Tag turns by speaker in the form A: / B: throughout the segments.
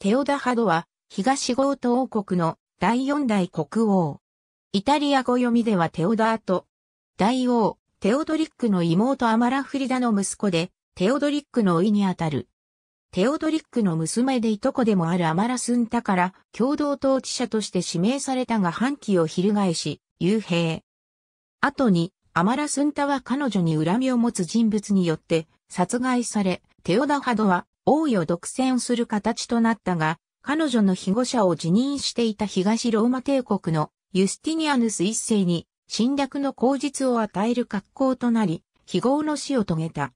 A: テオダハドは、東ゴート王国の第四代国王。イタリア語読みではテオダート。大王、テオドリックの妹アマラフリダの息子で、テオドリックの甥にあたる。テオドリックの娘でいとこでもあるアマラスンタから共同統治者として指名されたが反旗を翻し、幽閉。後に、アマラスンタは彼女に恨みを持つ人物によって殺害され、テオダハドは王与独占する形となったが、彼女の庇護者を辞任していた東ローマ帝国のユスティニアヌス一世に侵略の口実を与える格好となり、非合の死を遂げた。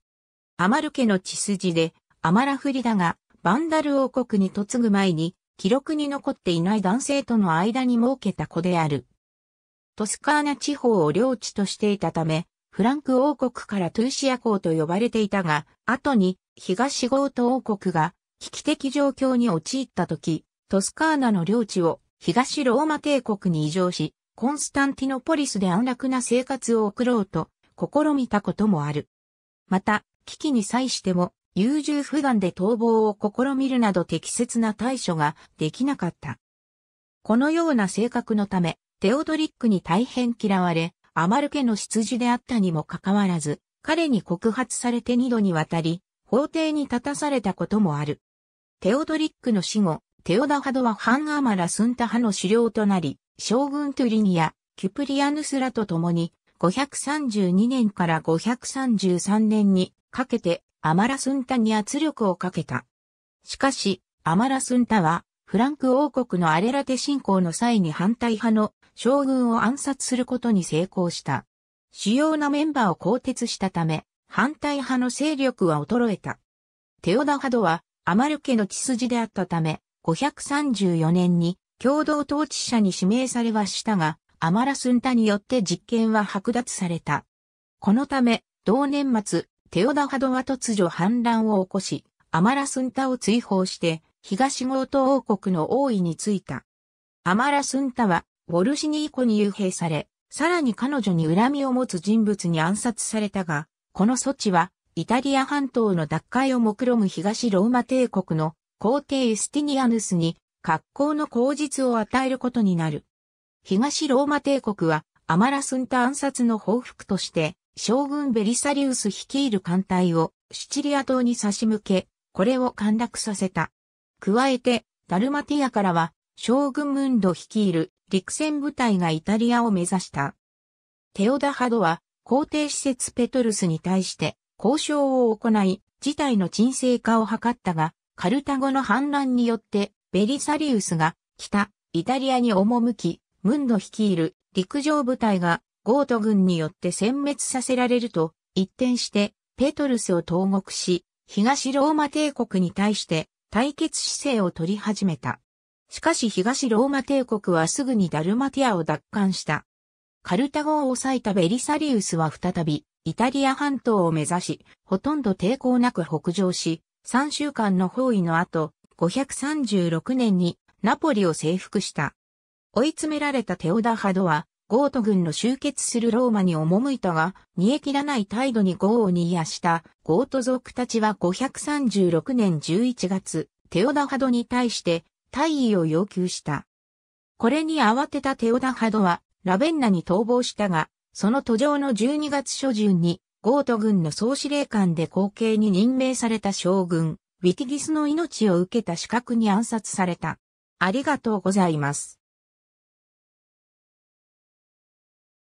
A: アマル家の血筋で、アマラフリだが、バンダル王国に嫁ぐ前に、記録に残っていない男性との間に設けた子である。トスカーナ地方を領地としていたため、フランク王国からトゥーシア公と呼ばれていたが、後に東ゴート王国が危機的状況に陥った時、トスカーナの領地を東ローマ帝国に移譲し、コンスタンティノポリスで安楽な生活を送ろうと試みたこともある。また、危機に際しても優柔不断で逃亡を試みるなど適切な対処ができなかった。このような性格のため、テオドリックに大変嫌われ、アマル家の羊であったにもかかわらず、彼に告発されて二度にわたり、法廷に立たされたこともある。テオドリックの死後、テオダハドはハンアマラスンタ派の首領となり、将軍トゥリニア、キュプリアヌスらと共に、532年から533年にかけてアマラスンタに圧力をかけた。しかし、アマラスンタは、フランク王国のアレラテ侵攻の際に反対派の将軍を暗殺することに成功した。主要なメンバーを更迭したため、反対派の勢力は衰えた。テオダハドは、アマル家の血筋であったため、534年に共同統治者に指名されはしたが、アマラスンタによって実権は剥奪された。このため、同年末、テオダハドは突如反乱を起こし、アマラスンタを追放して、東ゴート王国の王位についた。アマラスンタはボルシニーコに幽閉され、さらに彼女に恨みを持つ人物に暗殺されたが、この措置は、イタリア半島の奪回を目論む東ローマ帝国の皇帝ユスティニアヌスに格好の口実を与えることになる。東ローマ帝国はアマラスンタ暗殺の報復として将軍ベリサリウス率いる艦隊をシチリア島に差し向け、これを陥落させた。加えて、ダルマティアからは将軍ムンド率いる陸戦部隊がイタリアを目指した。テオダハドは皇帝施設ペトルスに対して交渉を行い、事態の沈静化を図ったが、カルタゴの反乱によってベリサリウスが北イタリアに赴き、ムンド率いる陸上部隊がゴート軍によって殲滅させられると一転してペトルスを投獄し、東ローマ帝国に対して対決姿勢を取り始めた。しかし東ローマ帝国はすぐにダルマティアを奪還した。カルタゴを抑えたベリサリウスは再び、イタリア半島を目指し、ほとんど抵抗なく北上し、3週間の包囲の後、536年にナポリを征服した。追い詰められたテオダハドは、ゴート軍の集結するローマに赴いたが、煮え切らない態度にゴーを煮やしたゴート族たちは536年11月、テオダハドに対して退位を要求した。これに慌てたテオダハドは、ラベンナに逃亡したが、その途上の12月初旬に、ゴート軍の総司令官で後継に任命された将軍、ウィティギスの命を受けた資格に暗殺された。ありがとうございます。